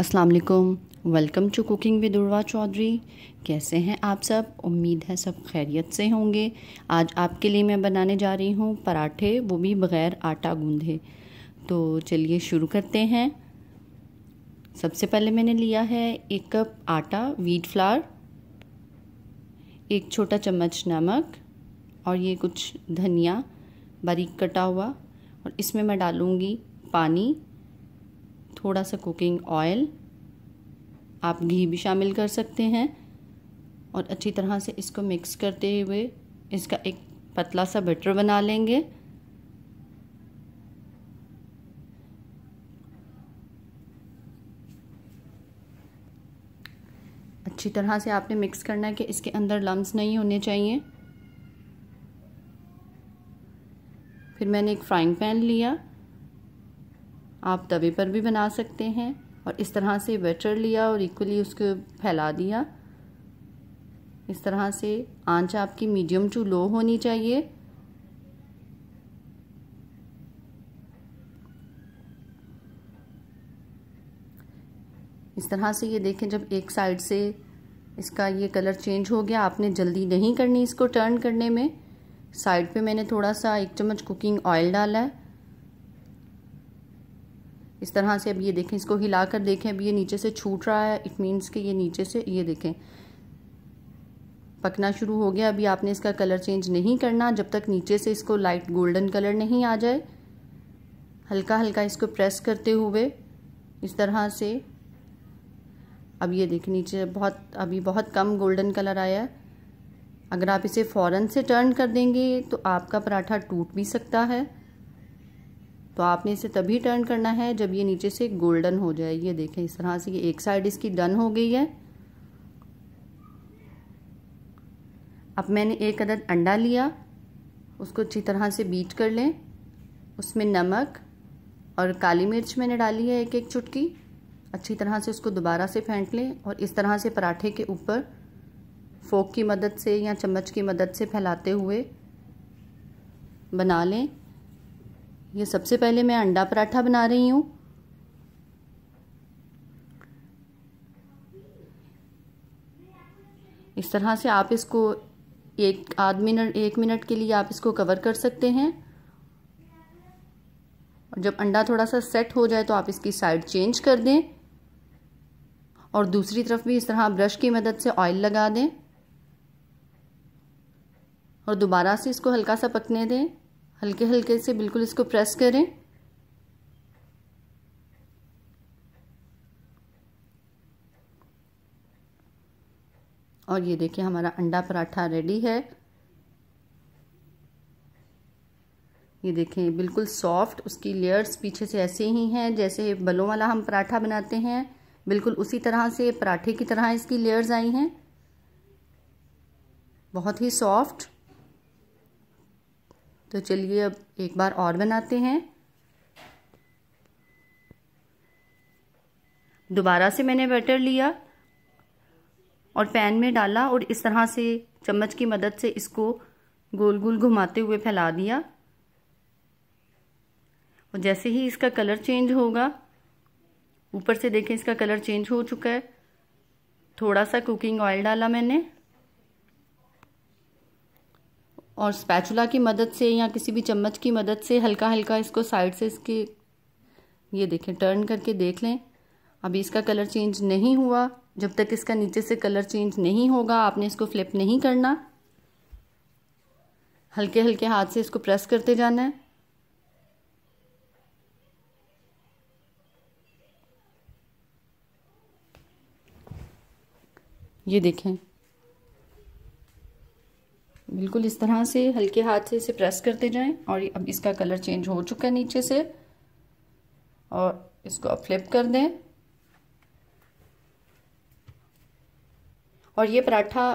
अस्सलाम वालेकुम welcome to cooking with Urwa Chaudhry कैसे हैं आप सब उम्मीद है सब खैरियत से होंगे आज आपके लिए मैं बनाने जा रही हूँ पराठे वो भी बग़ैर आटा गूंधे तो चलिए शुरू करते हैं सबसे पहले मैंने लिया है एक कप आटा वीट फ्लावर एक छोटा चम्मच नमक और ये कुछ धनिया बारीक कटा हुआ और इसमें मैं डालूँगी पानी थोड़ा सा कुकिंग ऑयल आप घी भी शामिल कर सकते हैं और अच्छी तरह से इसको मिक्स करते हुए इसका एक पतला सा बटर बना लेंगे अच्छी तरह से आपने मिक्स करना है कि इसके अंदर लम्स नहीं होने चाहिए फिर मैंने एक फ्राइंग पैन लिया आप तवे पर भी बना सकते हैं और इस तरह से बैटर लिया और इक्वली उसको फैला दिया इस तरह से आंच आपकी मीडियम टू लो होनी चाहिए इस तरह से ये देखें जब एक साइड से इसका ये कलर चेंज हो गया आपने जल्दी नहीं करनी इसको टर्न करने में साइड पे मैंने थोड़ा सा एक चम्मच कुकिंग ऑयल डाला है इस तरह से अब ये देखें इसको हिला कर देखें अब ये नीचे से छूट रहा है इट मीन्स कि ये नीचे से ये देखें पकना शुरू हो गया अभी आपने इसका कलर चेंज नहीं करना जब तक नीचे से इसको लाइट गोल्डन कलर नहीं आ जाए हल्का हल्का इसको प्रेस करते हुए इस तरह से अब ये देखें नीचे बहुत अभी बहुत कम गोल्डन कलर आया है अगर आप इसे फ़ौरन से टर्न कर देंगे तो आपका पराठा टूट भी सकता है तो आपने इसे तभी टर्न करना है जब ये नीचे से गोल्डन हो जाए ये देखें इस तरह से ये एक साइड इसकी डन हो गई है अब मैंने एक अदद अंडा लिया उसको अच्छी तरह से बीट कर लें उसमें नमक और काली मिर्च मैंने डाली है एक एक चुटकी अच्छी तरह से उसको दोबारा से फेंट लें और इस तरह से पराठे के ऊपर फोक की मदद से या चम्मच की मदद से फैलाते हुए बना लें ये सबसे पहले मैं अंडा पराठा बना रही हूँ इस तरह से आप इसको एक आध मिनट एक मिनट के लिए आप इसको कवर कर सकते हैं और जब अंडा थोड़ा सा सेट हो जाए तो आप इसकी साइड चेंज कर दें और दूसरी तरफ भी इस तरह ब्रश की मदद से ऑयल लगा दें और दोबारा से इसको हल्का सा पकने दें हल्के हल्के से बिल्कुल इसको प्रेस करें और ये देखिए हमारा अंडा पराठा रेडी है ये देखें बिल्कुल सॉफ्ट उसकी लेयर्स पीछे से ऐसे ही हैं जैसे बलों वाला हम पराठा बनाते हैं बिल्कुल उसी तरह से पराठे की तरह इसकी लेयर्स आई हैं बहुत ही सॉफ्ट तो चलिए अब एक बार और बनाते हैं दोबारा से मैंने बैटर लिया और पैन में डाला और इस तरह से चम्मच की मदद से इसको गोल गोल घुमाते हुए फैला दिया और जैसे ही इसका कलर चेंज होगा ऊपर से देखें इसका कलर चेंज हो चुका है थोड़ा सा कुकिंग ऑयल डाला मैंने और स्पैचुला की मदद से या किसी भी चम्मच की मदद से हल्का हल्का इसको साइड से इसके ये देखें टर्न करके देख लें अभी इसका कलर चेंज नहीं हुआ जब तक इसका नीचे से कलर चेंज नहीं होगा आपने इसको फ्लिप नहीं करना हल्के हल्के हाथ से इसको प्रेस करते जाना है ये देखें बिल्कुल इस तरह से हल्के हाथ से इसे प्रेस करते जाएं और अब इसका कलर चेंज हो चुका है नीचे से और इसको अब फ्लिप कर दें और ये पराठा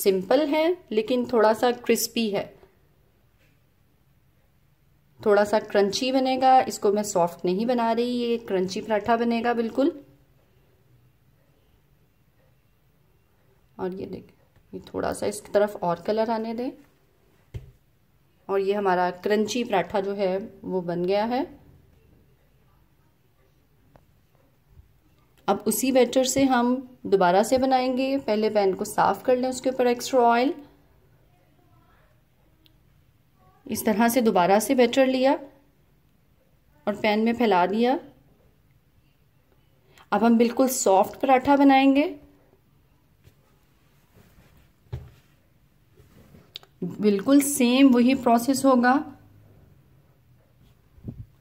सिंपल है लेकिन थोड़ा सा क्रिस्पी है थोड़ा सा क्रंची बनेगा इसको मैं सॉफ्ट नहीं बना रही ये क्रंची पराठा बनेगा बिल्कुल और ये देखिए ये थोड़ा सा इसकी तरफ और कलर आने दें और ये हमारा क्रंची पराठा जो है वो बन गया है अब उसी बैटर से हम दोबारा से बनाएंगे पहले पैन को साफ़ कर लें उसके ऊपर एक्स्ट्रा ऑयल इस तरह से दोबारा से बैटर लिया और पैन में फैला दिया अब हम बिल्कुल सॉफ्ट पराठा बनाएंगे बिल्कुल सेम वही प्रोसेस होगा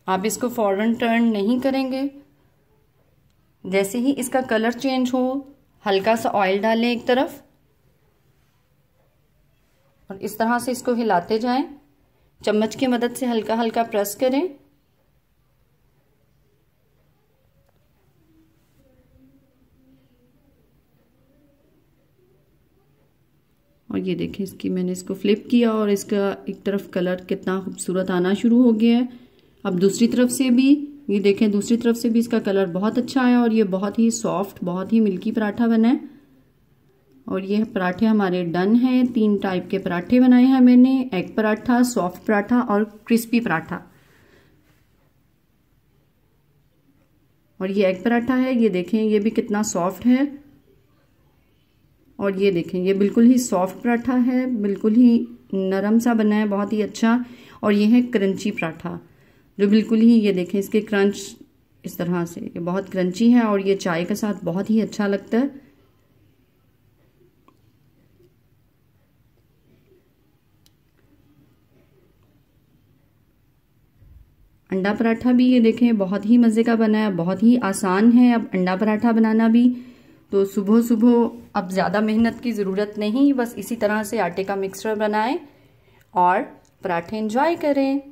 आप इसको फॉरन टर्न नहीं करेंगे जैसे ही इसका कलर चेंज हो हल्का सा ऑयल डालें एक तरफ और इस तरह से इसको हिलाते जाएं चम्मच की मदद से हल्का हल्का प्रेस करें ये देखें इसकी मैंने इसको फ़्लिप किया और इसका एक तरफ कलर कितना खूबसूरत आना शुरू हो गया है अब दूसरी तरफ से भी ये देखें दूसरी तरफ से भी इसका कलर बहुत अच्छा आया और ये बहुत ही सॉफ्ट बहुत ही मिल्की पराठा बना है और ये पराठे हमारे डन हैं तीन टाइप के पराठे बनाए हैं मैंने एग पराठा सॉफ्ट पराठा और क्रिस्पी पराठा और ये एग पराठा है ये देखें ये भी कितना सॉफ्ट है और ये देखें ये बिल्कुल ही सॉफ्ट पराठा है बिल्कुल ही नरम सा बना है बहुत ही अच्छा और ये है क्रंची पराठा जो बिल्कुल ही ये देखें इसके क्रंच इस तरह से ये बहुत क्रंची है और ये चाय के साथ बहुत ही अच्छा लगता है अंडा पराठा भी ये देखें बहुत ही मज़े का बना है बहुत ही आसान है अब अंडा पराठा बनाना भी तो सुबह सुबह अब ज़्यादा मेहनत की ज़रूरत नहीं बस इसी तरह से आटे का मिक्सचर बनाएं और पराठे इंजॉय करें